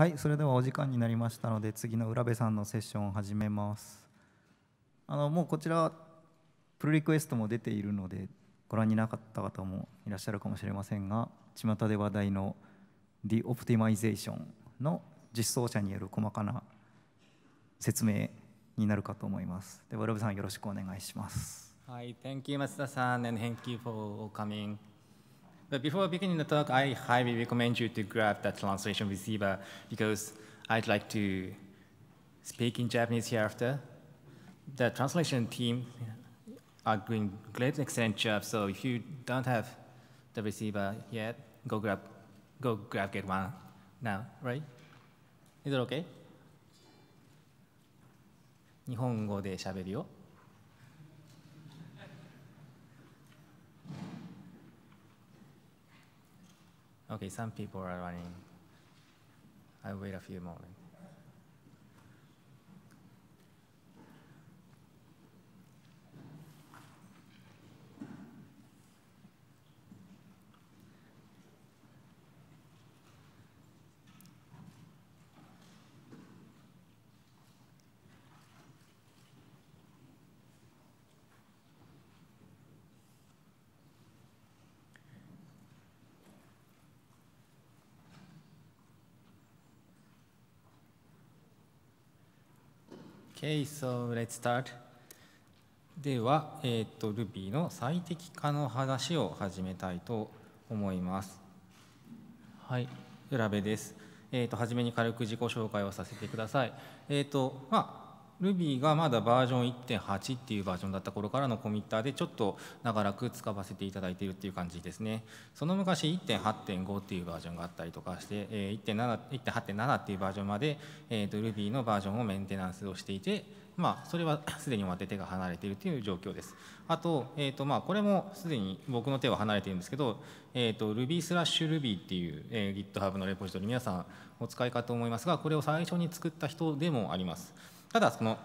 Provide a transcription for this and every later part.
はい、それではお時間になりましたので、次の浦部さんのセッションを始めます。あのもうこちら、プルリクエストも出ているので、ご覧になかった方もいらっしゃるかもしれませんが、巷で話題の The Optimization の実装者による細かな説明になるかと思います。では、浦部さん、よろしくお願いします。はい、Thank you, 松田さん u d a s a n and thank you for coming. But before beginning the talk, I highly recommend you to grab that translation receiver because I'd like to speak in Japanese hereafter. The translation team are doing great, excellent job. So if you don't have the receiver yet, go grab, go grab, get one now, right? Is it okay? 日本語で喋るよ。Okay, some people are running. I'll wait a few moments. Okay, so let's start. では、えーと、Ruby の最適化の話を始めたいと思います。はい、浦部です。えーと、初めに軽く自己紹介をさせてください。えーとまあ Ruby がまだバージョン1.8っていうバージョンだった頃からのコミッターでちょっと長らく使わせていただいているっていう感じですね。その昔1.8.5っていうバージョンがあったりとかして、1.8.7っていうバージョンまで、ー、Ruby のバージョンをメンテナンスをしていて、まあ、それは すでに終わって手が離れているという状況です。あと、えーとまあ、これもすでに僕の手は離れているんですけど、えーと、Ruby スラッシュ Ruby っていう、GitHub のレポジトリ皆さんお使いかと思いますが、これを最初に作った人でもあります。ただその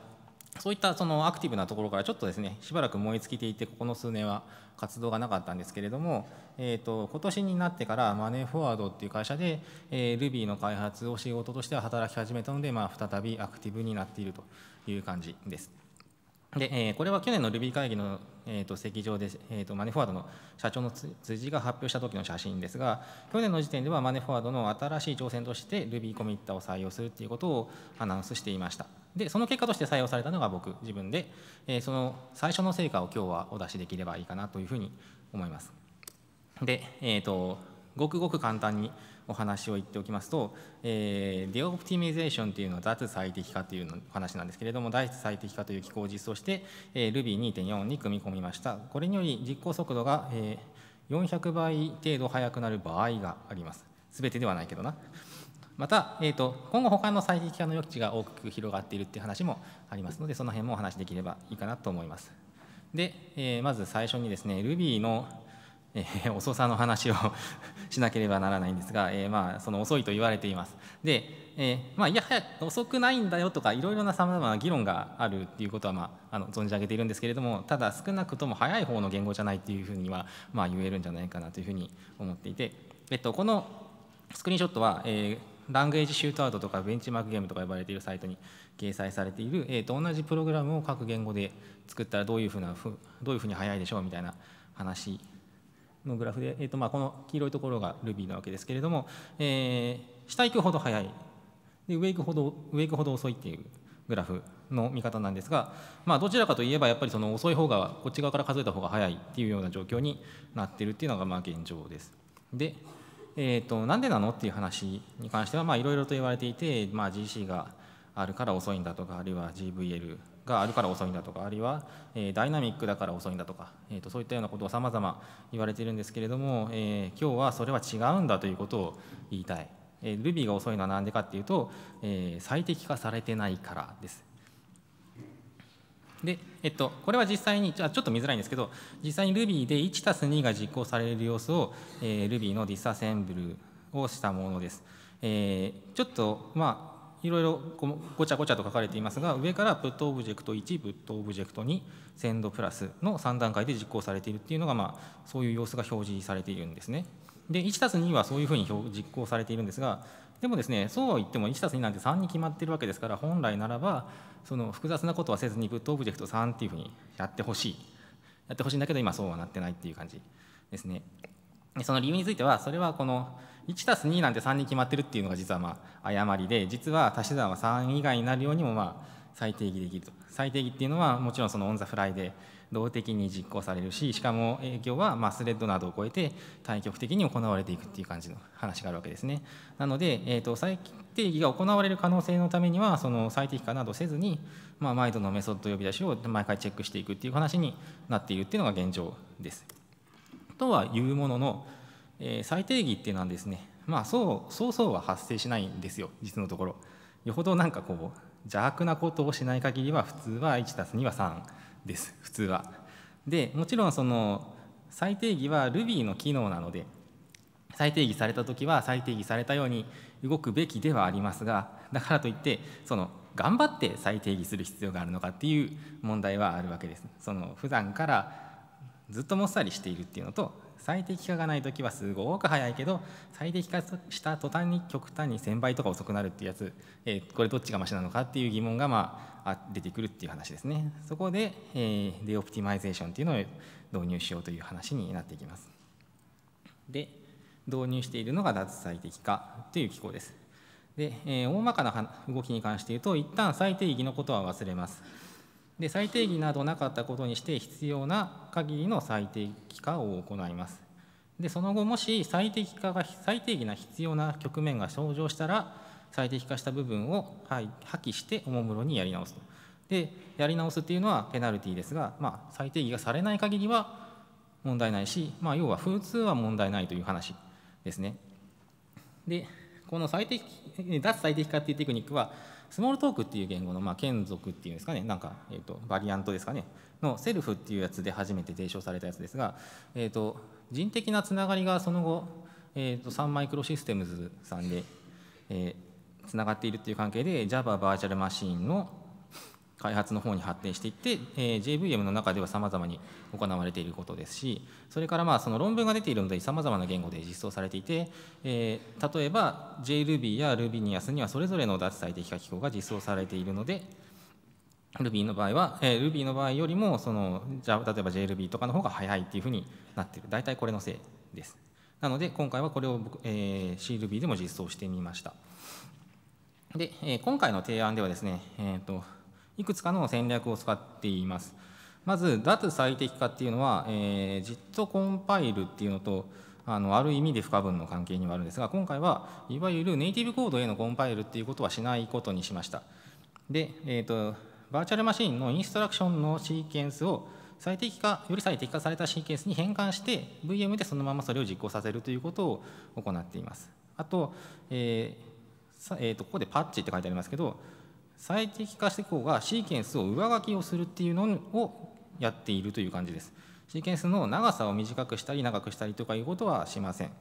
そういったそのアクティブなところからちょっとですねしばらく燃え尽きていてここの数年は活動がなかったんですけれども、えーと、今年になってからマネーフォワードっていう会社で、えー、Ruby の開発を仕事としては働き始めたので、まあ、再びアクティブになっているという感じです。で、えー、これは去年のルビー会議の、えーと、席上で、えーと、マネフォワードの社長の辻が発表した時の写真ですが去年の時点ではマネフォワードの新しい挑戦として Ruby コミッターを採用するっていうことをアナウンスしていましたでその結果として採用されたのが僕自分で、えー、その最初の成果を今日はお出しできればいいかなというふうに思いますでえっ、ー、とごくごく簡単にお話を言っておきますと、えー、デオプティミゼーションというのは脱最適化というの話なんですけれども、脱最適化という機構を実装して、えー、Ruby2.4 に組み込みました。これにより実行速度が、えー、400倍程度速くなる場合があります。すべてではないけどな。また、えーと、今後他の最適化の余地が大きく広がっているっていう話もありますのでその辺もお話できればいいかなと思いますで、えー、まず最初にですね Ruby のえー、遅さの話をしなければならないんですが、えー、まあ、その遅いと言われています。で、えー、まあ、いやはや遅くないんだよとかいろいろなさまざまな議論があるっていうことは、まあ、あの存じ上げているんですけれどもただ少なくとも早い方の言語じゃないっていうふうには、まあ、言えるんじゃないかなというふうに思っていて、えっと、このスクリーンショットは、えー、ランゲージシュートアウトとかベンチマークゲームとか呼ばれているサイトに掲載されている、えー、と同じプログラムを各言語で作ったらどういうふうなどういうふうに早いでしょうみたいな話のグラフで、えーとまあ、この黄色いところが Ruby なわけですけれども、えー、下行くほど速いで上行くほど上行くほど遅いっていうグラフの見方なんですが、まあ、どちらかといえばやっぱりその遅い方がこっち側から数えた方が早いっていうような状況になってるっていうのがまあ現状です。で、えーと、となんでなのっていう話に関してはいろいろと言われていて、まあ、GC があるから遅いんだとかあるいは GVL があるから遅いんだとかあるいは、えダイナミックだから遅いんだとか、えとそういったようなことをさまざま言われているんですけれども、え今日はそれは違うんだということを言いたい。え Ruby が遅いのは何でかっていうと、え最適化されてないからです。で、えっと、これは実際にちょっと見づらいんですけど実際に Ruby で 1+2 が実行される様子を、え Ruby のディスアセンブルをしたものです。えー、ちょっとまあいろいろごちゃごちゃと書かれていますが上からプットオブジェクト1プットオブジェクト2センドプラスの3段階で実行されているっていうのが、まあ、そういう様子が表示されているんですね。で 1+2 はそういうふうに実行されているんですがでもですねそうは言っても 1+2 なんて3に決まってるわけですから本来ならばその複雑なことはせずにプットオブジェクト3っていうふうにやってほしいやってほしいんだけど今そうはなってないっていう感じですね。その理由についてはそれはこの1たす2なんて3に決まってるっていうのが実はまあ誤りで実は足し算は3以外になるようにもまあ再定義できると再定義っていうのはもちろんそのオン・ザ・フライで動的に実行されるししかも影響はまあスレッドなどを超えて対極的に行われていくっていう感じの話があるわけですねなので、えーと、再定義が行われる可能性のためにはその最適化などせずに、まあ、毎度のメソッド呼び出しを毎回チェックしていくっていう話になっているっていうのが現状ですとはいうもののえー、最定義っていうのはですね、まあ、そうそうそうは発生しないんですよ実のところよほどなんかこう邪悪なことをしない限りは普通は 1+2 は3です普通は。でもちろんその最定義は Ruby の機能なので再定義された時は再定義されたように動くべきではありますがだからといってその頑張って再定義する必要があるのかっていう問題はあるわけです。その普段からずっともっさりしているっていうのと最適化がない時はすごく早いけど最適化した途端に極端に1000倍とか遅くなるっていうやつ、えー、これどっちがマシなのかっていう疑問が、まあ、出てくるっていう話ですねそこで、えー、デオプティマイゼーションっていうのを導入しようという話になっていきますで導入しているのが脱最適化という機構ですで、えー、大まかな動きに関して言うと一旦最低適のことは忘れますで最定義などなかったことにして必要な限りの最適化を行いますでその後もし最適化が最定義な必要な局面が生上したら最適化した部分を破棄しておもむろにやり直すとでやり直すっていうのはペナルティですが、まあ、最定義がされない限りは問題ないし、まあ、要は風通は問題ないという話ですねでこの最適脱最適化っていうテクニックはスモールトークっていう言語の、まあ、眷属っていうんですかね、なんか、えーと、バリアントですかね、のセルフっていうやつで初めて提唱されたやつですが、えーと、人的なつながりがその後、えーと、サンマイクロシステムズさんで、えー、つながっているっていう関係で Java バーチャルマシンの開発の方に発展していって、えー、JVM の中ではさまざまに行われていることですしそれからまあその論文が出ているのでさまざまな言語で実装されていて、えー、例えば JRuby や Rubinius にはそれぞれの脱最適化機構が実装されているので Ruby の場合は、えー、Ruby の場合よりもそのじゃ例えば JRuby とかの方が早いっていうふうになってる大体これのせいです。なので今回はこれを、えー、CRuby でも実装してみました。で、えー、今回の提案ではですね、えーといくつかの戦略を使っています。まず、脱最適化っていうのは、えー、ジットコンパイルっていうのと、あのある意味で不可分の関係にはあるんですが、今回はいわゆるネイティブコードへのコンパイルっていうことはしないことにしました。で、えーと、バーチャルマシンのインストラクションのシーケンスを最適化、より最適化されたシーケンスに変換して、VM でそのままそれを実行させるということを行っています。あと、えーえーとここでパッチって書いてありますけど、最適化こうがシーケンスを上書きをするっていうのをやっているという感じです。シーケンスの長さを短くしたり長くしたりとかいうことはしません。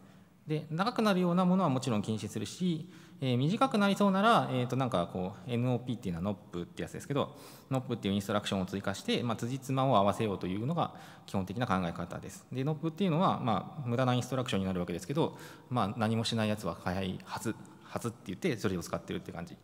で長くなるようなものはもちろん禁止するし、えー、短くなりそうなら、えー、となんかこう NOP っていうのは NOP ってやつですけど NOP っていうインストラクションを追加して、まあ、辻褄を合わせようというのが基本的な考え方です。で NOP っていうのは、まあ、無駄なインストラクションになるわけですけど、まあ、何もしないやつは早いはずはずって言ってそれを使ってるって感じ。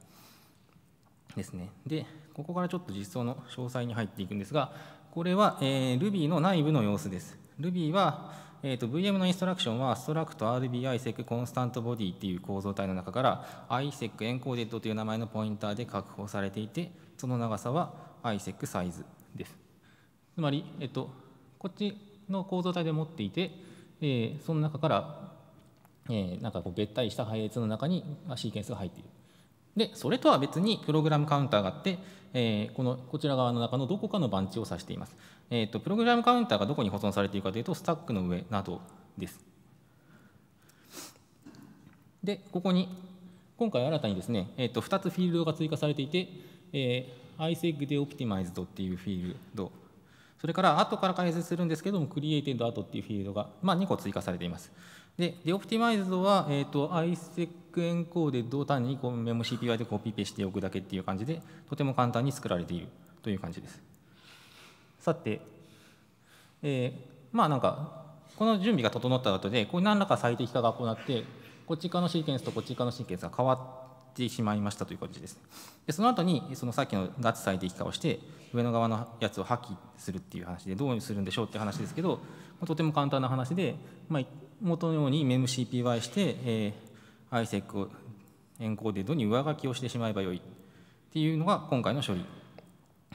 ですね。で、ここからちょっと実装の詳細に入っていくんですが、これは、え Ruby の内部の様子です。Ruby は、えー、と VM のインストラクションはストラクト r b i s e c コンスタントボディっていう構造体の中から isec エンコーデッドという名前のポインターで確保されていて、その長さは isec サイズです。つまり、えっと、こっちの構造体で持っていて、えー、その中から、えー、なんかこうべったりした配列の中にシーケンスが入っている。でそれとは別にプログラムカウンターがあって、えー、このこちら側の中のどこかの番地を指しています、えーと、プログラムカウンターがどこに保存されているかというとスタックの上などですでここに今回新たにですね、えーと、2つフィールドが追加されていて、えー、iseg で optimized っていうフィールドそれから後から解説するんですけども created 後っていうフィールドが、まあ、2個追加されていますで、でオプティマイズドは、えーと、と ISEC ックエンコーデを単にこうメモ CPI でコピペしておくだけっていう感じで、とても簡単に作られているという感じです。さて、えー、まあなんか、この準備が整った後で、これ何らか最適化が行って、こっち側のシーケンスとこっち側のシーケンスが変わってしまいましたという感じです。でその後にそのさっきの脱最適化をして上の側のやつを破棄するっていう話でどうするんでしょうって話ですけどとても簡単な話で、まあ、元のようにメム c p y して、え ISEC エンコーデードに上書きをしてしまえばよいっていうのが今回の処理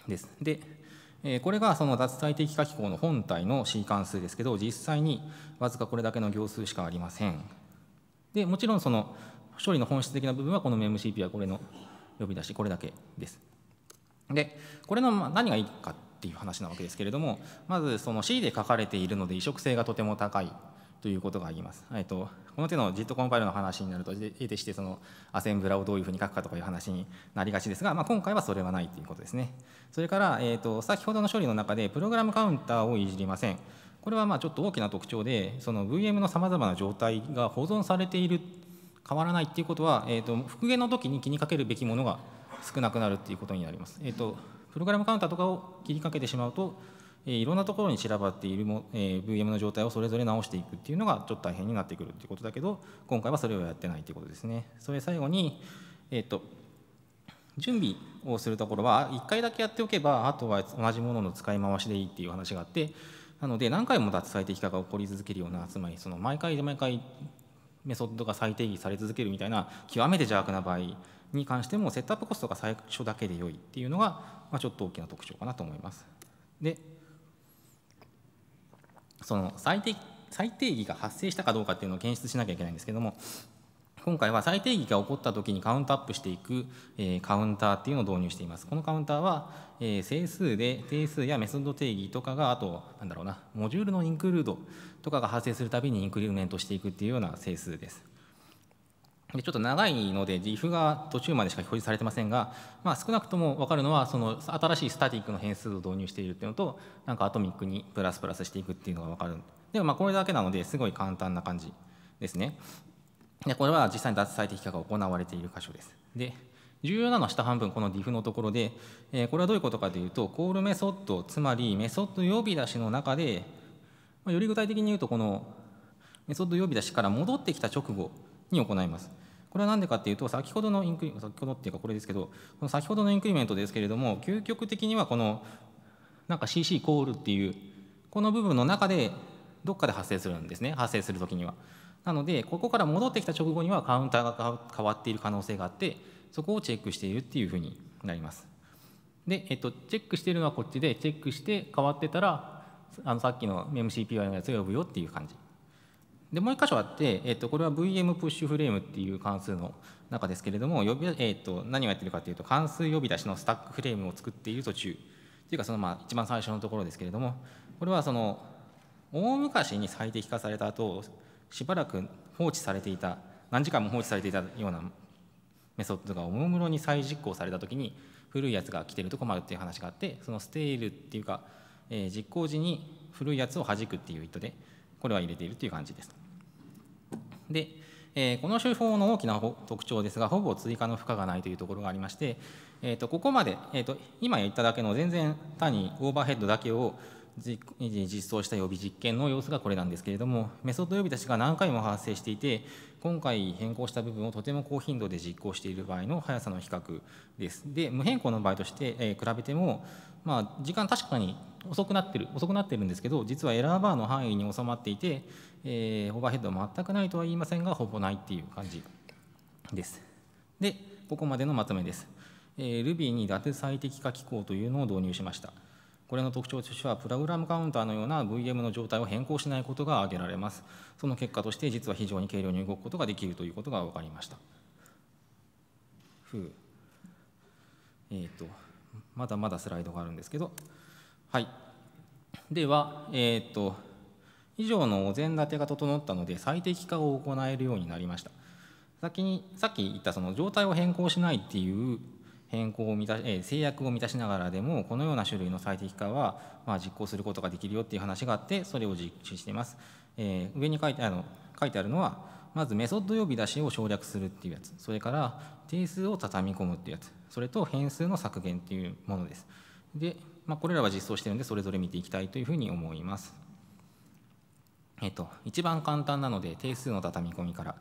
です。で、えこれがその脱体的書き構の本体の C 関数ですけど実際にわずかこれだけの行数しかありません。でもちろんその処理の本質的な部分はこの memcp はこれの呼び出しこれだけです。でこれの何がいいかっていう話なわけですけれどもまずその C で書かれているので移植性がとても高いということがあります。えっと、この手のジットコンパイルの話になると、得てしてそのアセンブラをどういうふうに書くかとかいう話になりがちですが、まあ、今回はそれはないということですね。それから、えっと、先ほどの処理の中で、プログラムカウンターをいじりません。これはまあちょっと大きな特徴で、その VM のさまざまな状態が保存されている、変わらないっていうことは、えっと、復元の時に気にかけるべきものが少なくなるっていうことになります。えっと、プログラムカウンターとかを切りかけてしまうと、えいろんなところに散らばっているも、え VM の状態をそれぞれ直していくっていうのがちょっと大変になってくるっていうことだけど今回はそれをやってないっていうことですね。それ最後に、えーと、と準備をするところは1回だけやっておけばあとは同じものの使い回しでいいっていう話があってなので何回も脱最適化が起こり続けるようなつまりその毎回毎回メソッドが再定義され続けるみたいな極めて邪悪な場合に関してもセットアップコストが最初だけで良いっていうのが、まあ、ちょっと大きな特徴かなと思います。でその最低最定義が発生したかどうかっていうのを検出しなきゃいけないんですけども今回は最定義が起こった時にカウントアップしていく、えカウンターっていうのを導入しています。このカウンターは、え整数で定数やメソッド定義とかがあとなんだろうなモジュールのインクルードとかが発生するたびにインクリメントしていくっていうような整数です。でちょっと長いので、if が途中までしか表示されてませんが、まあ、少なくとも分かるのは、その新しいスタティックの変数を導入しているっていうのと、なんかアトミックにプラスプラスしていくっていうのが分かる。でもまあこれだけなのですごい簡単な感じですね。でこれは実際に脱最適化が行われている箇所です。で重要なのは下半分この d i f のところで、えー、これはどういうことかというとコールメソッドつまりメソッド呼び出しの中で、まあ、より具体的に言うとこのメソッド呼び出しから戻ってきた直後に行います。これは何でかっていうと、先ほどのインクリ、先ほどっていうかこれですけど、この先ほどのインクリメントですけれども、究極的にはこの、なんか CC コールっていう、この部分の中で、どっかで発生するんですね、発生するときには。なので、ここから戻ってきた直後にはカウンターが変わっている可能性があって、そこをチェックしているっていうふうになります。で、えっと、チェックしているのはこっちで、チェックして変わってたら、あのさっきの MCPY のやつを呼ぶよっていう感じでもう1箇所あって、えー、とこれは VM プッシュフレームっていう関数の中ですけれども呼び、えー、と何をやってるかというと関数呼び出しのスタックフレームを作っている途中というかそのまあ一番最初のところですけれどもこれはその大昔に最適化された後しばらく放置されていた何時間も放置されていたようなメソッドがおもむろに再実行された時に古いやつが来てると困るっていう話があってそのステールっていうか、えー、実行時に古いやつを弾くっていう意図でこれは入れているという感じです。で、えー、この手法の大きな特徴ですが、ほぼ追加の負荷がないというところがありまして、えー、とここまで、えー、と今言っただけの全然単にオーバーヘッドだけを実装した予備実験の様子がこれなんですけれどもメソッド予備たちが何回も発生していて今回変更した部分をとても高頻度で実行している場合の速さの比較ですで無変更の場合として、えー、比べても、まあ、時間確かに遅くなってる遅くなってるんですけど実はエラーバーの範囲に収まっていて、えー、オーバーヘッドは全くないとは言いませんがほぼないっていう感じですでここまでのまとめです、えー、Ruby に伊達最適化機構というのを導入しましたこれの特徴としてはプログラムカウンターのような VM の状態を変更しないことが挙げられますその結果として実は非常に軽量に動くことができるということが分かりましたふえーと、とまだまだスライドがあるんですけどはいではえっ、ー、と以上のお膳立てが整ったので最適化を行えるようになりました先にさっき言ったその状態を変更しないっていう変更を満た、えー、制約を満たしながらでもこのような種類の最適化は、まあ、実行することができるよっていう話があってそれを実施しています、えー、上に書いてあの書いてあるのはまずメソッド呼び出しを省略するっていうやつそれから定数を畳み込むっていうやつそれと変数の削減っていうものですで、まあ、これらは実装してるんでそれぞれ見ていきたいというふうに思いますえっと一番簡単なので定数の畳み込みから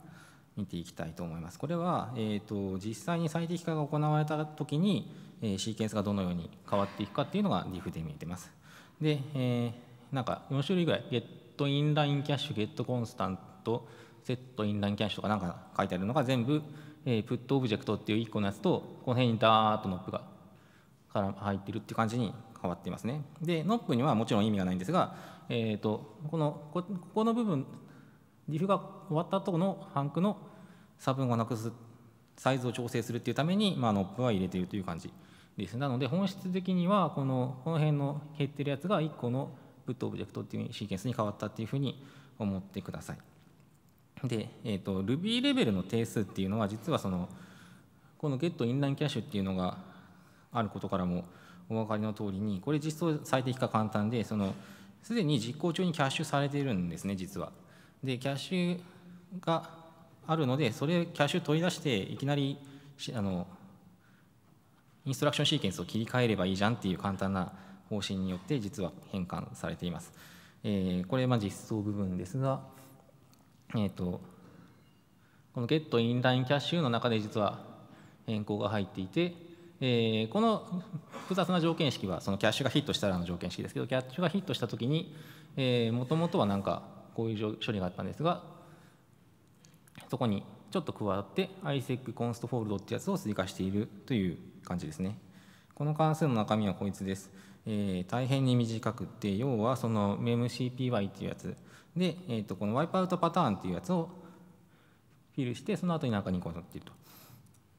見ていきたいと思います。これは、えーと、実際に最適化が行われた時に、えー、シーケンスがどのように変わっていくかっていうのが d i f で見えてます。で、えー、なんか4種類ぐらい、ゲットインラインキャッシュ、ゲットコンスタント、セットインラインキャッシュとかなんか書いてあるのが全部、えー、プットオブジェクトっていう1個のやつと、この辺にダーッとノップがから入ってるっていう感じに変わっていますね。で、ノップにはもちろん意味がないんですが、えーと、とこのここの部分リフが終わった後のハンクの差分をなくすサイズを調整するっていうために、まあ、ノップは入れているという感じですなので本質的にはこのこの辺の減ってるやつが1個のブットオブジェクトっていうシーケンスに変わったっていうふうに思ってくださいで、えーと、と Ruby レベルの定数っていうのは実はそのこの get インラインキャッシュっていうのがあることからもお分かりの通りにこれ実装最適化簡単でそのすでに実行中にキャッシュされているんですね実は。でキャッシュがあるのでそれキャッシュ取り出していきなりあのインストラクションシーケンスを切り替えればいいじゃんっていう簡単な方針によって実は変換されています。えー、これま実装部分ですが、えーと、この get インラインキャッシュの中で実は変更が入っていて、えー、この複雑な条件式はそのキャッシュがヒットしたらの条件式ですけどキャッシュがヒットした時にもともとはなんかこういう処理があったんですがそこにちょっと加わって isec const fold ってやつを追加しているという感じですねこの関数の中身はこいつです、えー、大変に短くて要はその memcpy っていうやつで、えー、とこのワイプアウトパターンっていうやつをフィルしてその後に中かこ個載っていると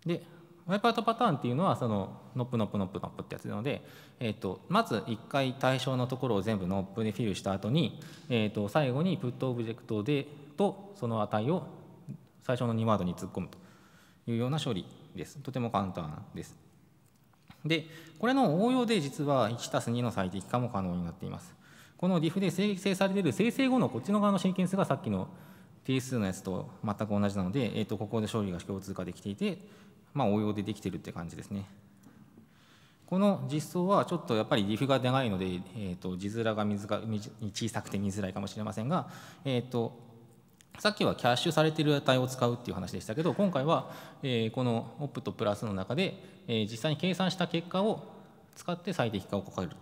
でワイプアウトパターンっていうのはそのノップノップノップノップってやつなので、えーと、まず1回対象のところを全部ノップでフィルした後に、えーと、最後にプットオブジェクトでとその値を最初の2ワードに突っ込むというような処理です。とても簡単です。で、これの応用で実は1たす2の最適化も可能になっています。この d i f で生成されている生成後のこっちの側のシーケンスがさっきの定数のやつと全く同じなので、えー、とここで処理が共通化できていて、まあ、応用でできてるって感じですね。この実装はちょっとやっぱりリフが長いので、えー、と字面が小さくて見づらいかもしれませんが、えー、とさっきはキャッシュされている値を使うっていう話でしたけど今回は、えー、この OP とプラスの中で、えー、実際に計算した結果を使って最適化を書かると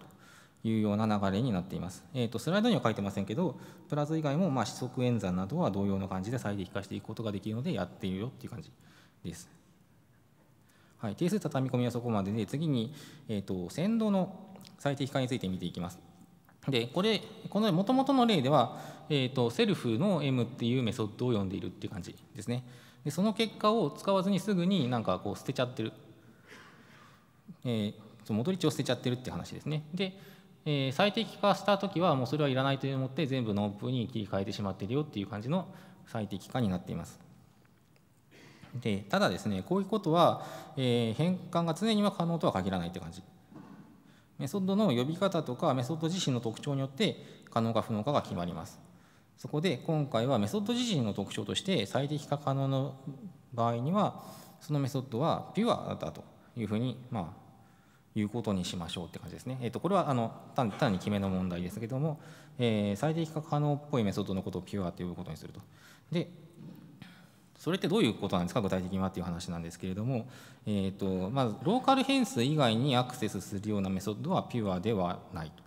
いうような流れになっています、えー、とスライドには書いてませんけどプラス以外もまあ四則演算などは同様の感じで最適化していくことができるのでやっているよっていう感じです。はい、定数畳み込みはそこまでで次に、えーと、と先の最適化について見ていきます。でこれこのもともとの例では、えーと、セルフの M っていうメソッドを読んでいるっていう感じですね。でその結果を使わずにすぐになんかこう捨てちゃってる、えー、戻り値を捨てちゃってるって話ですね。で、えー、最適化した時はもうそれはいらないと思って全部ノープに切り替えてしまってるよっていう感じの最適化になっています。でただですねこういうことは、えー、変換が常には可能とは限らないって感じメソッドの呼び方とかメソッド自身の特徴によって可能か不能かが決まりますそこで今回はメソッド自身の特徴として最適化可能の場合にはそのメソッドはピュアだというふうにまあいうことにしましょうって感じですね。えー、とこれはあの単に決めの問題ですけども、えー、最適化可能っぽいメソッドのことをピュアと呼ぶことにすると。でそれってどういうことなんですか具体的にはっていう話なんですけれども、えーとまずローカル変数以外にアクセスするようなメソッドはピュアではないと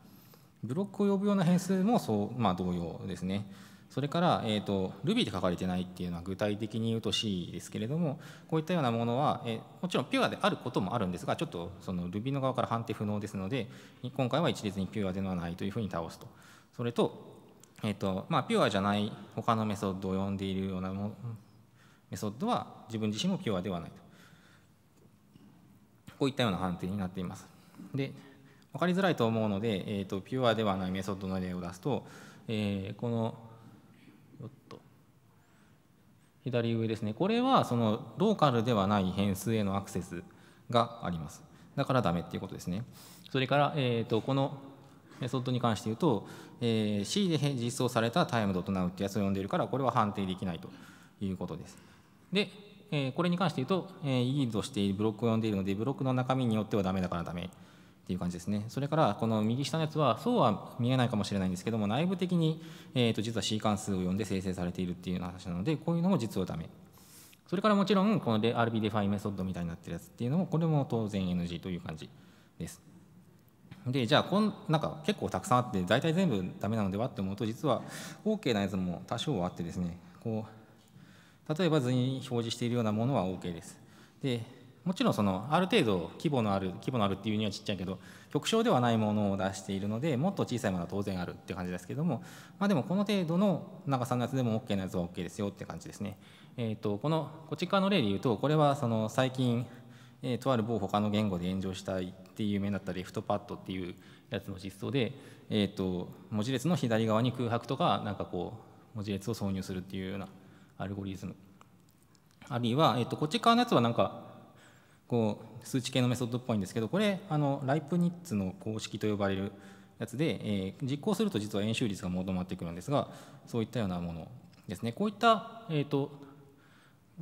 ブロックを呼ぶような変数もそう、まあ、同様ですねそれから、えーと、Ruby で書かれてないっていうのは具体的に言うと C ですけれどもこういったようなものは、えもちろんピュアであることもあるんですがちょっとその Ruby の側から判定不能ですので今回は一律にピュアではないというふうに倒すとそれと,、えーとまあ、ピュアじゃない他のメソッドを呼んでいるようなもメソッドは自分自身もピュアではないとこういったような判定になっていますで分かりづらいと思うので、えーと、ピュアではないメソッドの例を出すと、えー、このよっと左上ですねこれはそのローカルではない変数へのアクセスがありますだからダメっていうことですねそれから、えーと、このメソッドに関して言うと、えー、C で実装されたタイムド n o w ってやつを呼んでいるからこれは判定できないということです。で、えこれに関して言うと、えイールドしているブロックを読んでいるので、ブロックの中身によってはダメだからダメっていう感じですね。それから、この右下のやつは、そうは見えないかもしれないんですけども、内部的に、えー、と実はシーカンスを読んで生成されているっていう話なので、こういうのも実はダメ。それからもちろん、この RB f ファイメソッドみたいになってるやつっていうのも、これも当然 NG という感じです。で、じゃあこん、なんか結構たくさんあって、大体全部ダメなのではって思うと、実は OK なやつも多少はあってですね、こう、例えば図に表示しているようなものは OK です。でもちろんそのある程度規模のある規模のあるっていうにはちっちゃいけど極小ではないものを出しているのでもっと小さいものは当然あるっていう感じですけどもまあでもこの程度の長さのやつでも OK なやつは OK ですよって感じですね。えーと、このこっち側の例で言うとこれはその最近、えー、とある某他の言語で炎上したいっていう有名になったレフトパッドっていうやつの実装で、えーと、と文字列の左側に空白とかなんかこう文字列を挿入するっていうような。アルゴリズムあるいは、えっと、こっち側のやつはなんかこう数値系のメソッドっぽいんですけどこれあのライプニッツの公式と呼ばれるやつで、えー、実行すると実は円周率が求まってくるんですがそういったようなものですねこういった、えーと、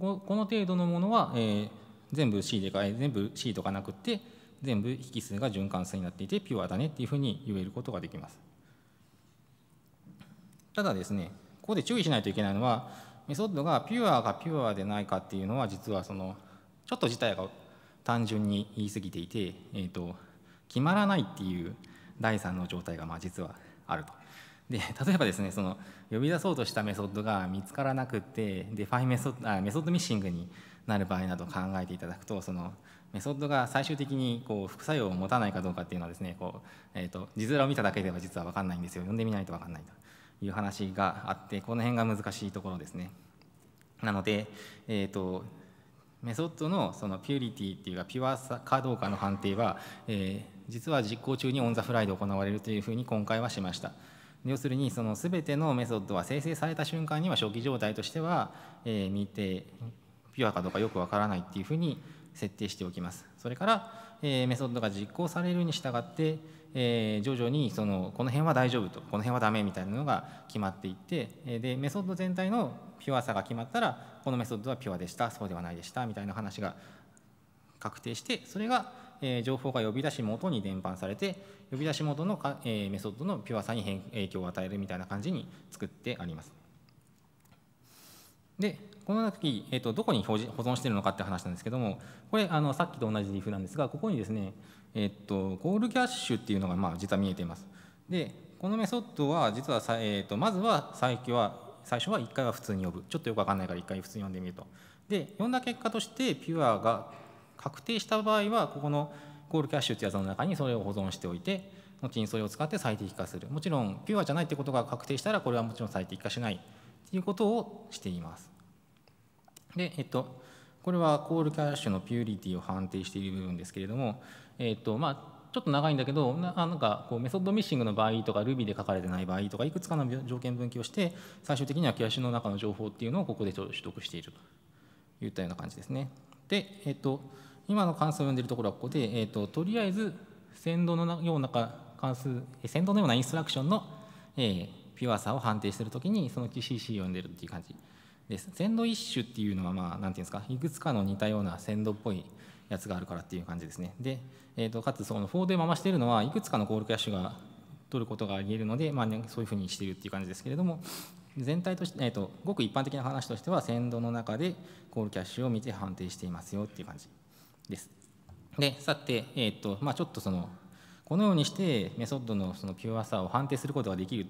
この程度のものは、えー、全部 C でか、えー、全部 C とかなくて全部引数が循環数になっていてピュアだねっていうふうに言えることができますただですねここで注意しないといけないのはメソッドがピュアがピュアでないかっていうのは実はそのちょっと自体が単純に言い過ぎていて、えーと、決まらないっていう第3の状態がまあ実はあると。で例えばですねその呼び出そうとしたメソッドが見つからなくてデファイメソッドあメソッドミッシングになる場合など考えていただくとそのメソッドが最終的にこう副作用を持たないかどうかっていうのはですねこう、えーと、と字面を見ただけでは実は分かんないんですよ読んでみないと分かんないと。いう話があってこの辺が難しいところですね。なので、えーと、とメソッドのそのピューリティっていうかピュアさかどうかの判定は、えー、実は実行中にオン・ザ・フライで行われるというふうに今回はしました。要するにその全てのメソッドは生成された瞬間には初期状態としては、えー、見てピュアかどうかよくわからないっていうふうに設定しておきます。それから、えー、メソッドが実行されるに従って、えー、徐々にそのこの辺は大丈夫とこの辺はダメみたいなのが決まっていってでメソッド全体のピュアさが決まったらこのメソッドはピュアでしたそうではないでしたみたいな話が確定してそれが、えー、情報が呼び出し元に伝播されて呼び出し元のか、えー、メソッドのピュアさに変影響を与えるみたいな感じに作ってあります。でこの時、えーと、どこに保存しているのかって話なんですけどもこれあのさっきと同じリフなんですがここにですねえっと、コールキャッシュっていうのがまあ実は見えています。でこのメソッドは実はさ、えっとまずは最近は最初は1回は普通に呼ぶちょっとよく分かんないから1回普通に呼んでみると。で呼んだ結果としてピュアが確定した場合はここのコールキャッシュってやつの中にそれを保存しておいて後にそれを使って最適化するもちろんピュアじゃないってことが確定したらこれはもちろん最適化しないっていうことをしています。でえっとこれはコールキャッシュのピューリティを判定している部分ですけれどもえーとまあ、ちょっと長いんだけどななんかこうメソッドミッシングの場合とか Ruby で書かれてない場合とかいくつかの条件分岐をして最終的にはキャッシュの中の情報っていうのをここで取得しているといったような感じですね。で、えーと、今の関数を読んでるところはここで、えーと、とりあえず先導のような関数先導のようなインストラクションの、えー、ピュアさを判定するときにそのう CC を読んでるっていう感じです。先導一種っていうのはまあ何ていうんですかいくつかの似たような先導っぽいやつがあるからっていう感じですね。で、えーと、かつそのフォーで回しているのはいくつかのコールキャッシュが取ることがありえるので、まあ、ね、そういうふうにしているっていう感じですけれども全体として、えーと、とごく一般的な話としては先導の中でコールキャッシュを見て判定していますよっていう感じです。でさて、えーとまあ、ちょっとそのこのようにしてメソッドのそのピュアさを判定することができるっ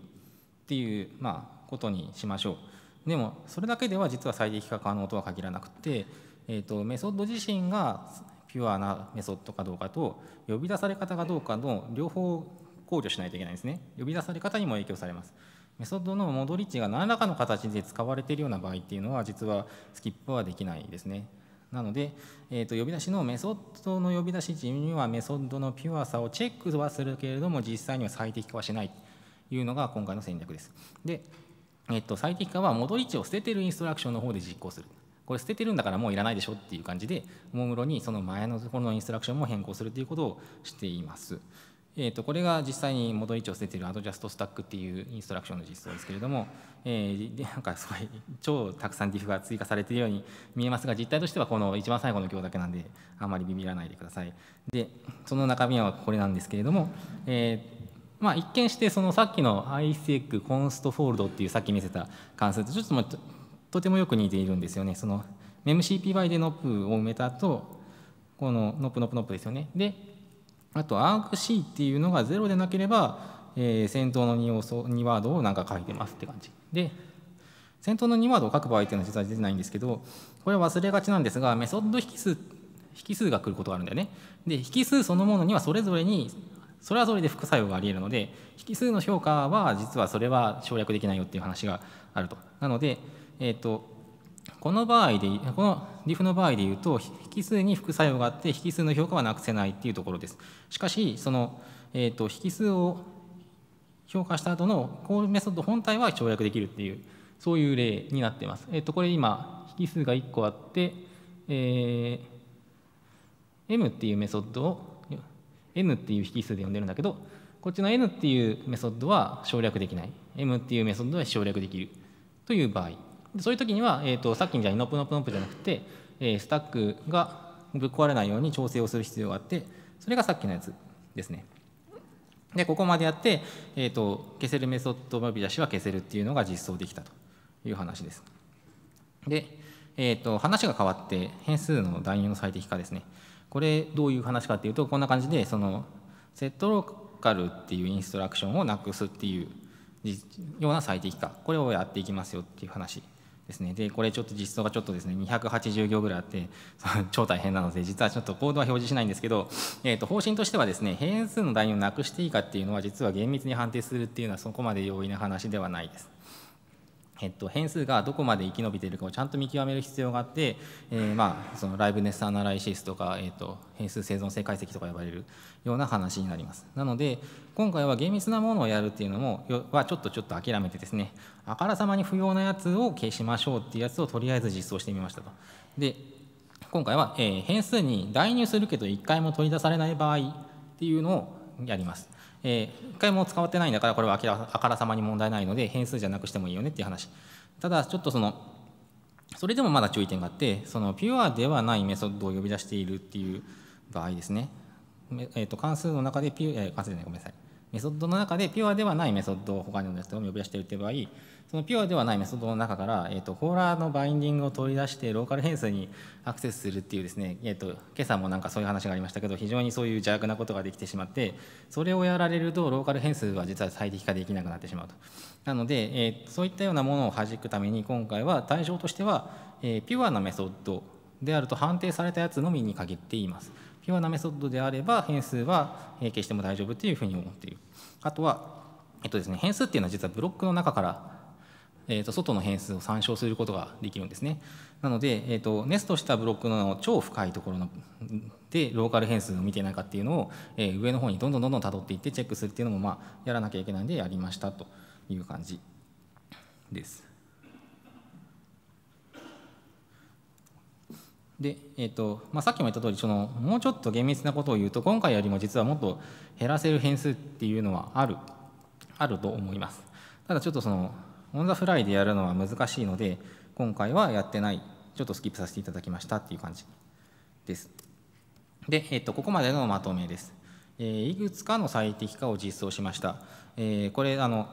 ていう、まあ、ことにしましょう。でもそれだけでは実は最適化可能とは限らなくてえーと、メソッド自身がピュアなメソッドかどうかと呼び出され方がどうかの両方考慮しないといけないんですね呼び出され方にも影響されますメソッドの戻り値が何らかの形で使われているような場合っていうのは実はスキップはできないですねなので、えーと、呼び出しのメソッドの呼び出し時にはメソッドのピュアさをチェックはするけれども実際には最適化はしないというのが今回の戦略です。で、えーと、と最適化は戻り値を捨ててるインストラクションの方で実行する。これ捨ててるんだからもういらないでしょっていう感じでおもむろにその前のところのインストラクションも変更するということをしています。えー、とこれが実際に戻り値を捨ててるアドジャストスタックっていうインストラクションの実装ですけれども、えー、なんかすごい超たくさんディフが追加されているように見えますが実態としてはこの一番最後の行だけなんであんまりビビらないでください。でその中身はこれなんですけれども、えーまあ、一見してそのさっきの ISEC コンストフォールドっていうさっき見せた関数とちょっととてもよく似ているんですよねその memcpy で NOP を埋めたとこの NOPNOPNOP ですよねであと argc っていうのが0でなければ、えー、先頭の 2, 要素2ワードをなんか書いてますって感じで先頭の2ワードを書く場合っていうのは実は出てないんですけどこれは忘れがちなんですがメソッド引数引数が来ることがあるんだよねで引数そのものにはそれぞれにそれはそれで副作用がありえるので引数の評価は実はそれは省略できないよっていう話があるとなのでえーと、この場合でこのリフの場合でいうと引数に副作用があって引数の評価はなくせないっていうところです。しかしその、えーと、引数を評価した後のコールメソッド本体は省略できるっていうそういう例になっています。えっ、ー、とこれ今引数が1個あって、えー、m っていうメソッドを n っていう引数で呼んでるんだけどこっちの n っていうメソッドは省略できない m っていうメソッドは省略できるという場合そういう時には、えーと、さっきみたいにノップノップノップじゃなくて、えー、スタックがぶっ壊れないように調整をする必要があってそれがさっきのやつですね。でここまでやって、えーと、消せるメソッド呼び出しは消せるっていうのが実装できたという話です。で、えーと、と話が変わって変数の代入の最適化ですね。これどういう話かっていうとこんな感じでそのセットローカルっていうインストラクションをなくすっていうような最適化これをやっていきますよっていう話ですねでこれちょっと実装がちょっとですね280行ぐらいあって 超大変なので実はちょっとコードは表示しないんですけど、えー、と方針としてはですね変数の代入をなくしていいかっていうのは実は厳密に判定するっていうのはそこまで容易な話ではないです。えっと、変数がどこまで生き延びているかをちゃんと見極める必要があって、えーまあ、そのライブネスアナライシスとか、えっと、と変数生存性解析とか呼ばれるような話になります。なので今回は厳密なものをやるっていうのもはちょっとちょっと諦めてですねあからさまに不要なやつを消しましょうっていうやつをとりあえず実装してみましたと。で今回は、えー、変数に代入するけど1回も取り出されない場合っていうのをやります。えー、1回も使われてないんだからこれはあからさまに問題ないので変数じゃなくしてもいいよねっていう話ただちょっとそのそれでもまだ注意点があってそのピュアではないメソッドを呼び出しているっていう場合ですね、えー、と関数の中でピュア、えー、関数じゃないごめんなさいメソッドの中でピュアではないメソッドを他のやつを呼び出しているという場合そのピュアではないメソッドの中から、えーと、ホコーラーのバインディングを取り出してローカル変数にアクセスするっていうですね、えーと、今朝もなんかそういう話がありましたけど非常にそういう邪悪なことができてしまってそれをやられるとローカル変数は実は最適化できなくなってしまうとなので、えー、そういったようなものを弾くために今回は対象としては、えー、ピュアなメソッドであると判定されたやつのみに限っていますピュアなメソッドであれば変数は、え消しても大丈夫というふうに思っているあとはえっとですね、変数っていうのは実はブロックの中からえーと、外の変数を参照することができるんですね。なので、えーと、とネストしたブロックの超深いところのでローカル変数を見てないかっていうのを、えー、上の方にどんどんどんどん辿っていってチェックするっていうのも、まあ、やらなきゃいけないんでやりましたという感じです。で、えーとまあ、さっきも言った通りそりもうちょっと厳密なことを言うと今回よりも実はもっと減らせる変数っていうのはあるあると思います。ただちょっとそのオン・ザ・フライでやるのは難しいので今回はやってないちょっとスキップさせていただきましたっていう感じです。で、えっと、ここまでのまとめです。えー、いくつかの最適化を実装しました。えー、これあの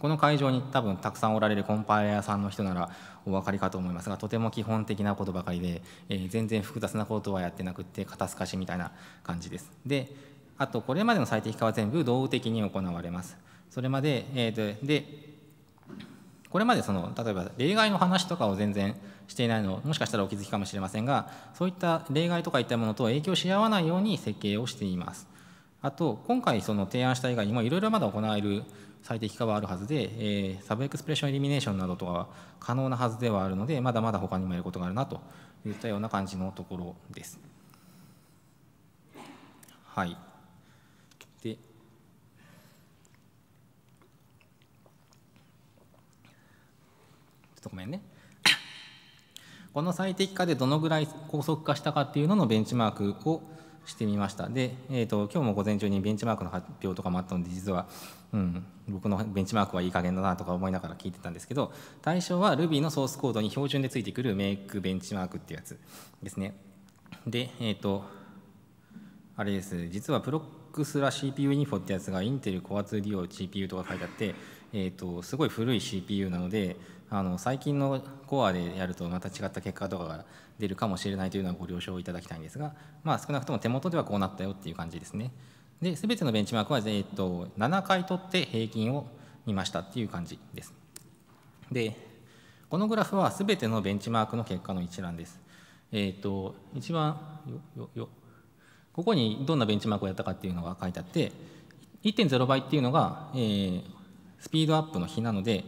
この会場に多分たくさんおられるコンパイラーさんの人ならお分かりかと思いますがとても基本的なことばかりで、えー、全然複雑なことはやってなくって肩透かしみたいな感じです。であとこれまでの最適化は全部動的に行われます。それまで、えー、でこれまでその例えば例外の話とかを全然していないのもしかしたらお気づきかもしれませんがそういった例外とかいったものと影響し合わないように設計をしています。あと今回その提案した以外にもいろいろまだ行える最適化はあるはずで、えー、サブエクスプレッションエリミネーションなどとかは可能なはずではあるのでまだまだ他にもやることがあるなといったような感じのところです。はいごめんねこの最適化でどのぐらい高速化したかっていうののベンチマークをしてみましたで、えーと、今日も午前中にベンチマークの発表とかもあったので実は、うん、僕のベンチマークはいい加減だなとか思いながら聞いてたんですけど対象は Ruby のソースコードに標準でついてくるメイクベンチマークっていうやつですねでえっ、ー、とあれです実はプロックスラ CPU インフォってやつが Intel 高2利用 GPU とか書いてあって、えーとすごい古い CPU なのであの最近のコアでやるとまた違った結果とかが出るかもしれないというのはご了承いただきたいんですが、まあ、少なくとも手元ではこうなったよっていう感じですね。で全てのベンチマークは、えっと、7回取って平均を見ましたっていう感じです。でこのグラフは全てのベンチマークの結果の一覧です。えっ、と一番ここにどんなベンチマークをやったかっていうのが書いてあって1.0倍っていうのが、えー、スピードアップの比なので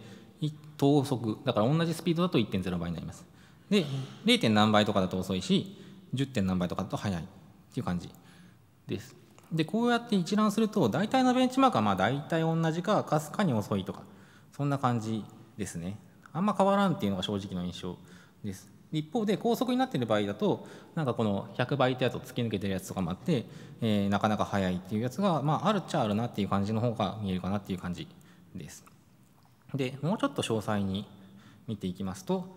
等速だから同じスピードだと1.0倍になりますで 0. 点何倍とかだと遅いし10点何倍とかだと速いっていう感じですでこうやって一覧すると大体のベンチマークはまあ大体同じかかすかに遅いとかそんな感じですねあんま変わらんっていうのが正直の印象です一方で高速になっている場合だとなんかこの100倍ってやつを突き抜けてるやつとかもあって、えー、なかなか速いっていうやつが、まあ、あるっちゃあるなっていう感じの方が見えるかなっていう感じです。でもうちょっと詳細に見ていきますと、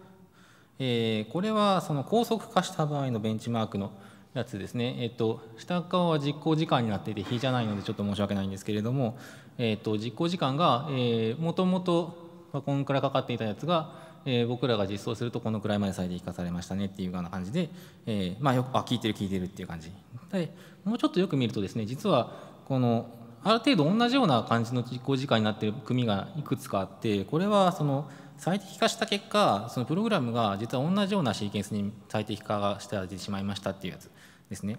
えー、これはその高速化した場合のベンチマークのやつですね、えっと、下側は実行時間になっていて比じゃないのでちょっと申し訳ないんですけれども、えっと、実行時間が、えもともとこのくらいかかっていたやつが、えー、僕らが実装するとこのくらいまで最適化されましたねっていうような感じで、えー、まあよくあ聞いてる聞いてるっていう感じでもうちょっとよく見るとですね実はこのある程度同じような感じの実行時間になっている組がいくつかあってこれはその最適化した結果そのプログラムが実は同じようなシーケンスに最適化してれてしまいましたっていうやつですね。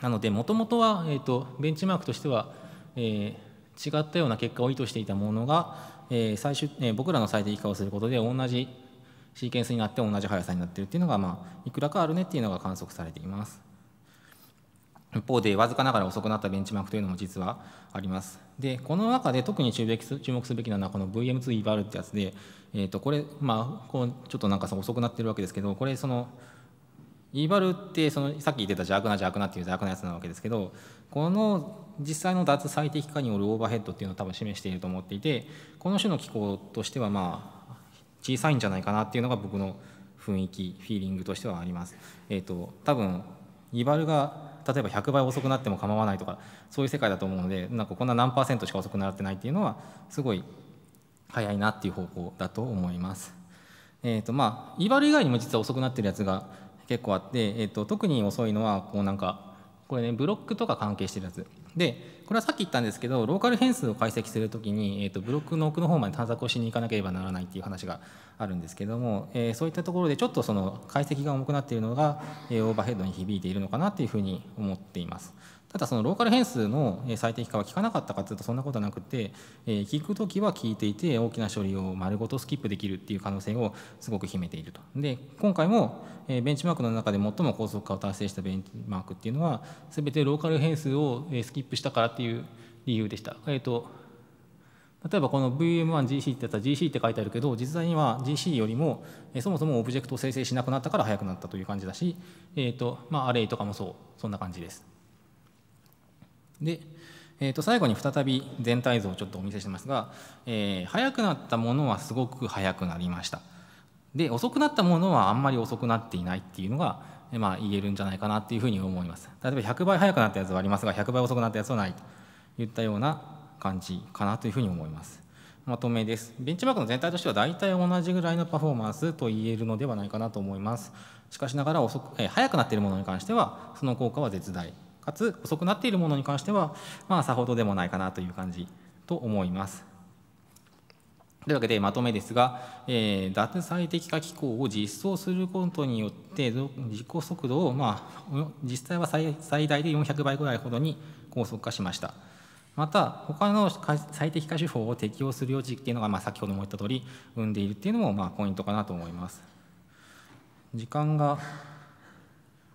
なのでもともとは、えと、ベンチマークとしては、えー、違ったような結果を意図していたものが、えー、最終えー、僕らの最適化をすることで同じシーケンスになって同じ速さになってるっていうのが、まあ、いくらかあるねっていうのが観測されています。一方で、わずかながら遅くなったベンチマークというのも実はあります。で、この中で特に注目すべきなのは、この VM2 イバルってやつで、えー、とこれ、まあ、こうちょっとなんか遅くなってるわけですけど、これ、その、イーバルってそのさっき言ってた邪悪な邪悪なっていう邪悪なやつなわけですけどこの実際の脱最適化によるオーバーヘッドっていうのを多分示していると思っていてこの種の機構としてはまあ小さいんじゃないかなっていうのが僕の雰囲気フィーリングとしてはあります。えーと、多分イバルが例えば100倍遅くなっても構わないとかそういう世界だと思うのでなんかこんな何パーセントしか遅くなってないっていうのはすごい早いなっていう方向だと思います。えーとまあ、イバル以外にも実は遅くなってるやつが結構あって、えーと特に遅いのはこうなんかこれねブロックとか関係してるやつでこれはさっき言ったんですけどローカル変数を解析するときに、えー、とブロックの奥の方まで探索をしに行かなければならないっていう話があるんですけども、えー、そういったところでちょっとその解析が重くなっているのが、えー、オーバーヘッドに響いているのかなっていうふうに思っています。ただそのローカル変数の最適化は効かなかったかというとそんなことなくて、えー、聞くときは聞いていて大きな処理を丸ごとスキップできるっていう可能性をすごく秘めていると。で今回も、えベンチマークの中で最も高速化を達成したベンチマークっていうのは全てローカル変数をスキップしたからっていう理由でした。えーと、例えばこの VM1GC ってやったら GC って書いてあるけど実際には GC よりもそもそもオブジェクトを生成しなくなったから早くなったという感じだし、えーとまあ、アレイとかもそうそんな感じです。で、えー、と最後に再び全体像をちょっとお見せしてますが、えー、速くなったものはすごく速くなりましたで遅くなったものはあんまり遅くなっていないっていうのが、まあ、言えるんじゃないかなっていうふうに思います例えば100倍速くなったやつはありますが100倍遅くなったやつはないといったような感じかなというふうに思いますまとめですベンチマークの全体としては大体同じぐらいのパフォーマンスと言えるのではないかなと思いますしかしながら遅く、えー、速くなっているものに関してはその効果は絶大かつ遅くなっているものに関しては、まあ、さほどでもないかなという感じと思います。というわけでまとめですが、えー、脱最適化機構を実装することによって実行速度を、まあ、実際は最最大で400倍ぐらいほどに高速化しました。また他の最適化手法を適用する余地っていうのが、まあ、先ほども言った通り生んでいるっていうのも、まあ、ポイントかなと思います。時間が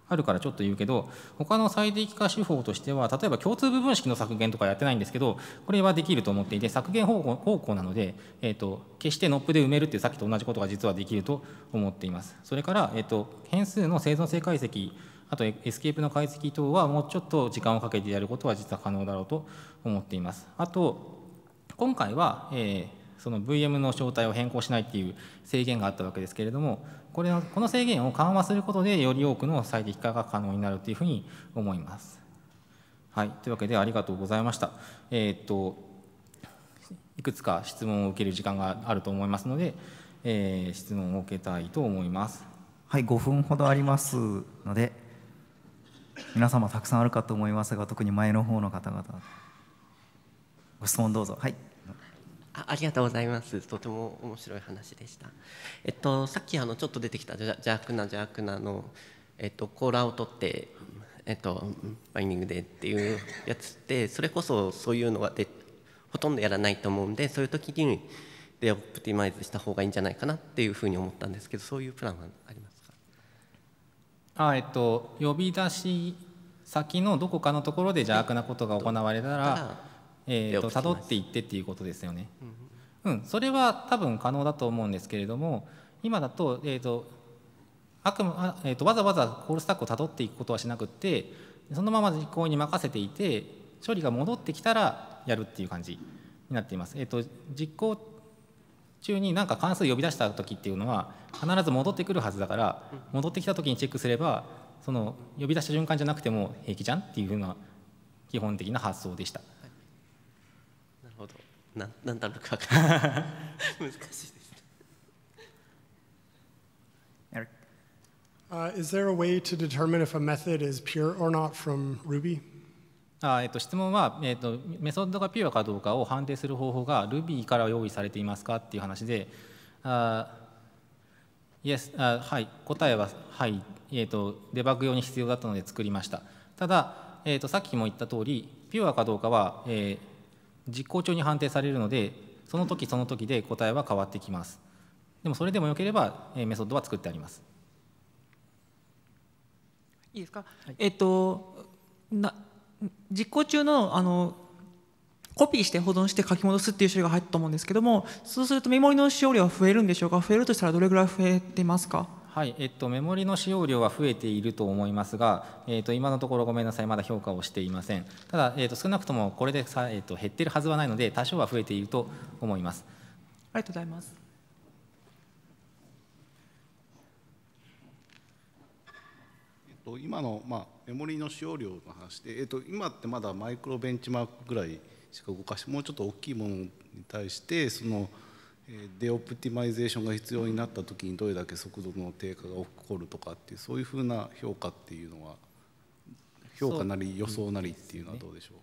あるからちょっと言うけど他の最適化手法としては例えば共通部分式の削減とかやってないんですけどこれはできると思っていて削減方向方向なので、えーと、決してノップで埋めるっていうさっきと同じことが実はできると思っています。それから、えーと、と変数の生存性解析あとエスケープの解析等はもうちょっと時間をかけてやることは実は可能だろうと思っています。あと今回は、えー、その VM の正体を変更しないっていう制限があったわけですけれどもこれはこの制限を緩和することでより多くの最適化が可能になるというふうに思います。はい、というわけでありがとうございました。えー、っといくつか質問を受ける時間があると思いますので、えー、質問を受けたいと思います。はい、5分ほどありますので、皆様たくさんあるかと思いますが、特に前の方の方々、ご質問どうぞ。はい。ありがとうございます。とても面白い話でした。えっと、さっきあのちょっと出てきた邪悪な邪悪なの、えっと、コーラを取って、えっと、バイニングでっていうやつってそれこそそういうのはでほとんどやらないと思うんでそういう時にでオプティマイズした方がいいんじゃないかなっていうふうに思ったんですけどそういうプランはありますかあ、えっと、呼び出し先のどこかのところで邪悪なことが行われたらえーと、辿っていってっていうことですよね。うん、それは多分可能だと思うんですけれども今だと,、えーと悪あえーと、わざわざコールスタックを辿っていくことはしなくってそのまま実行に任せていて処理が戻ってきたらやるっていう感じになっています。えーと、実行中に何か関数呼び出した時っていうのは必ず戻ってくるはずだから戻ってきた時にチェックすればその呼び出した瞬間じゃなくても平気じゃんっていうふうな基本的な発想でした。ほどなんなんか 難しいです Eric Uh, is there a way to determine if a method is pure or not from Ruby? あえっと、質問は、えっと、メソッドがピュアかどうかを判定する方法が Ruby から用意されていますかっていう話で、あ yes あはい、答えは、はいえっと、デバッグ用に必要だったので作りました。ただ、えっと、さっきも言った通り、ピュアかどうかは、えー、実行中に判定されるのでその時その時で答えは変わってきますでもそれでもよければ、えー、メソッドは作ってありますいいですか、はい、えっとな実行中のあのコピーして保存して書き戻すっていう処理が入ったと思うんですけどもそうするとメモリの使用量は増えるんでしょうか増えるとしたらどれぐらい増えてますかはい、えっと、メモリの使用量は増えていると思いますが、えっと、今のところごめんなさい、まだ評価をしていません。ただ、えっと、少なくともこれでさ、えっと、減ってるはずはないので、多少は増えていると思います。ありがとうございます。えっと、今の、まあ、メモリの使用量の話で、えっと、今ってまだマイクロベンチマークぐらいしか動かして、もうちょっと大きいものに対して、その、デオプティマイゼーションが必要になった時にどれだけ速度の低下が起こるとかっていうそういうふうな評価っていうのは評価なり予想なりっていうのはどうでしょう、ね、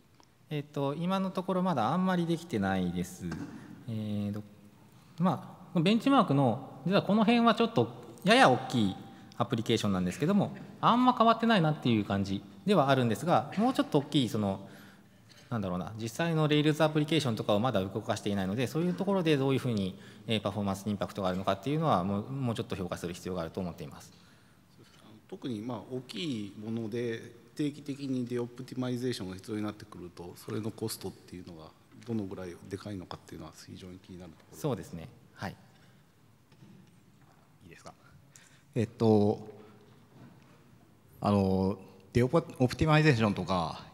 えーと、今のところまだあんまりできてないです。えーとまあ、ベンチマークの実はこの辺はちょっとやや大きいアプリケーションなんですけどもあんま変わってないなっていう感じではあるんですがもうちょっと大きいそのなんだろうな実際の Rails アプリケーションとかをまだ動かしていないのでそういうところでどういうふうにパフォーマンスにインパクトがあるのかっていうのはもうもうちょっと評価する必要があると思っています。特にまあ大きいもので定期的にデオプティマイゼーションが必要になってくるとそれのコストっていうのがどのぐらいでかいのかっていうのは非常に気になるところそうですねはいいいですかえっとあのデオプティマイゼーションとか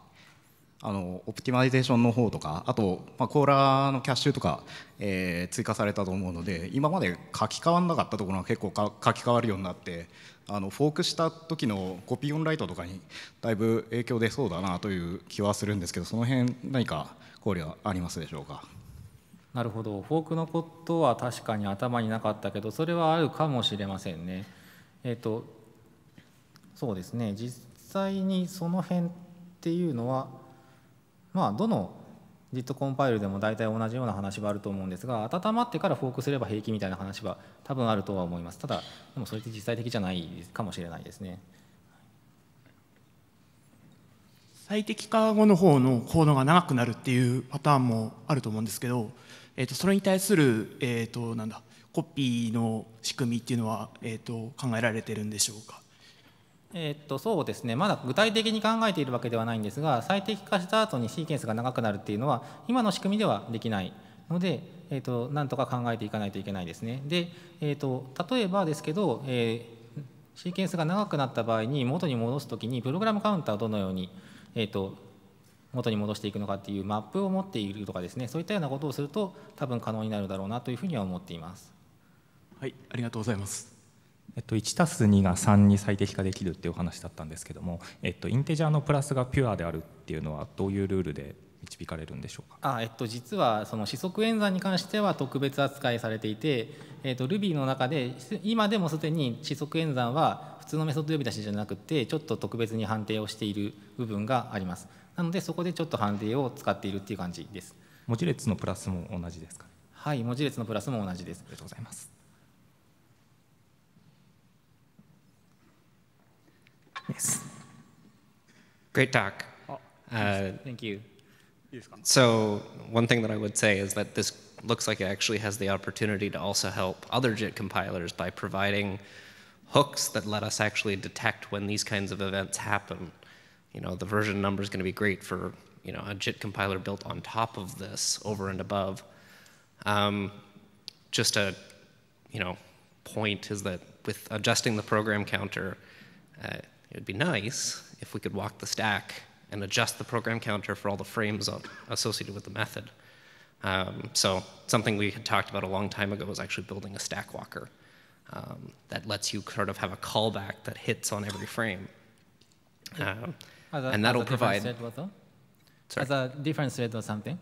あのオプティマイゼーションの方とかあと、まあ、コーラのキャッシュとか、えー、追加されたと思うので今まで書き換わんなかったところが結構書き換わるようになってあのフォークした時のコピーオンライトとかにだいぶ影響出そうだなという気はするんですけどその辺何か考慮はありますでしょうかなるほどフォークのことは確かに頭になかったけどそれはあるかもしれませんね。えーとそうですね実際にその辺っていうのはまあ、どの Git コンパイルでも大体同じような話はあると思うんですが温まってからフォークすれば平気みたいな話は多分あるとは思いますただでもそれって実際的じゃないかもしれないですね最適化後の方のコードが長くなるっていうパターンもあると思うんですけど、えー、とそれに対する、えー、となんだコピーの仕組みっていうのは、えー、と考えられてるんでしょうかえっとそうですねまだ具体的に考えているわけではないんですが最適化した後にシーケンスが長くなるっていうのは今の仕組みではできないので、えっとなんとか考えていかないといけないですね。で、えっと例えばですけど、えー、シーケンスが長くなった場合に元に戻す時にプログラムカウンターをどのように、えっと元に戻していくのかっていうマップを持っているとかですねそういったようなことをすると多分可能になるだろうなというふうには思っています。はいありがとうございますえっと、1たす2が3に最適化できるっていうお話だったんですけども、えっと、インテジャーのプラスがピュアであるっていうのはどういうルールで導かれるんでしょうかあ、えっと、実はその四則演算に関しては特別扱いされていて、えっと、Ruby の中で今でもすでに四則演算は普通のメソッド呼び出しじゃなくてちょっと特別に判定をしている部分がありますなのでそこでちょっと判定を使っているっていう感じです文字列のプラスも同じですか、ね、はい文字列のプラスも同じですありがとうございます Yes. Great talk. Oh, uh, Thank you. So one thing that I would say is that this looks like it actually has the opportunity to also help other JIT compilers by providing hooks that let us actually detect when these kinds of events happen. You know, the version number is going to be great for you know a JIT compiler built on top of this, over and above. Um, just a you know point is that with adjusting the program counter. Uh, it would be nice if we could walk the stack and adjust the program counter for all the frames associated with the method. Um, so something we had talked about a long time ago was actually building a stack walker um, that lets you sort of have a callback that hits on every frame. Um, and that'll provide... As a different thread or something.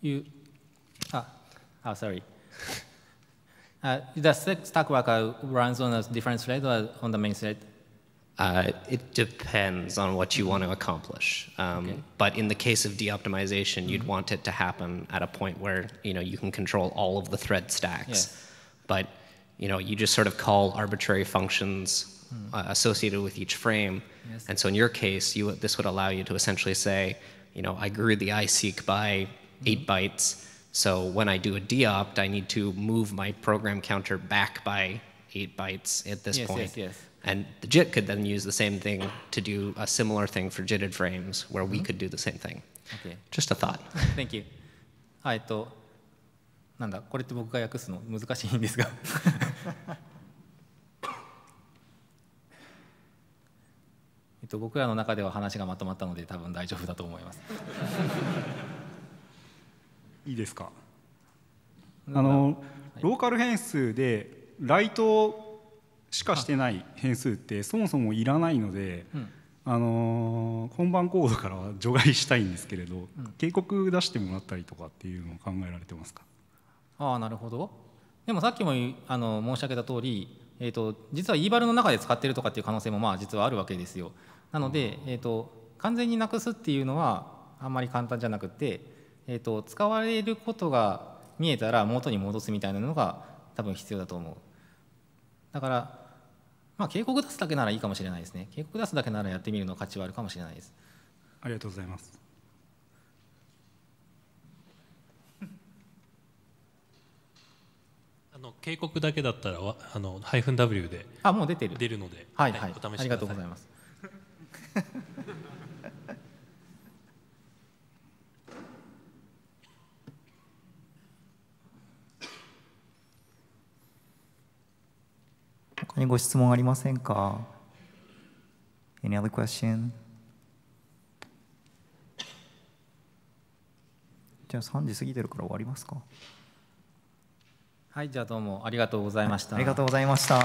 You, ah, oh, sorry. uh, the stack walker runs on a different thread or on the main thread? Uh, it depends on what you mm-hmm. want to accomplish. Um, okay. But in the case of de-optimization, you'd mm-hmm. want it to happen at a point where you know you can control all of the thread stacks. Yeah. But you know you just sort of call arbitrary functions mm. uh, associated with each frame. Yes. And so in your case, you this would allow you to essentially say, you know, I grew the iSeq by mm-hmm. eight bytes. So when I do a deopt, I need to move my program counter back by eight bytes at this yes, point. Yes, yes. And the JIT could then use the same thing to do a similar thing for JITted frames where we could do the same thing. Okay. Just a thought. Thank you. えっと、なんだ、これって僕が訳すの難しいんですが。えっと、僕らの中では話がまとまったので多分大丈夫だと思います。いいですかあの、ローカル変数でライトしかしてない変数ってそもそもいらないので、あの本番コードからは除外したいんですけれど、うん、警告出してもらったりとかっていうのは考えられてますかあなるほどでもさっきもあの申し上げた通り、えーと、実は e バルの中で使ってるとかっていう可能性もまあ実はあるわけですよなので、えーと、完全になくすっていうのはあんまり簡単じゃなくて、えーと使われることが見えたら元に戻すみたいなのが多分必要だと思うだからまあ、警告出すだけならいいかもしれないですね。警告出すだけならやってみるの価値はあるかもしれないです。ありがとうございます。あの警告だけだったらあのハイフン W であもう出てる出るので、はい、はい、お試しください。ありがとうございます。他にご質問ありませんか Any other question? じゃあ3時過ぎてるから終わりますかはいじゃあどうもありがとうございました、はい、ありがとうございました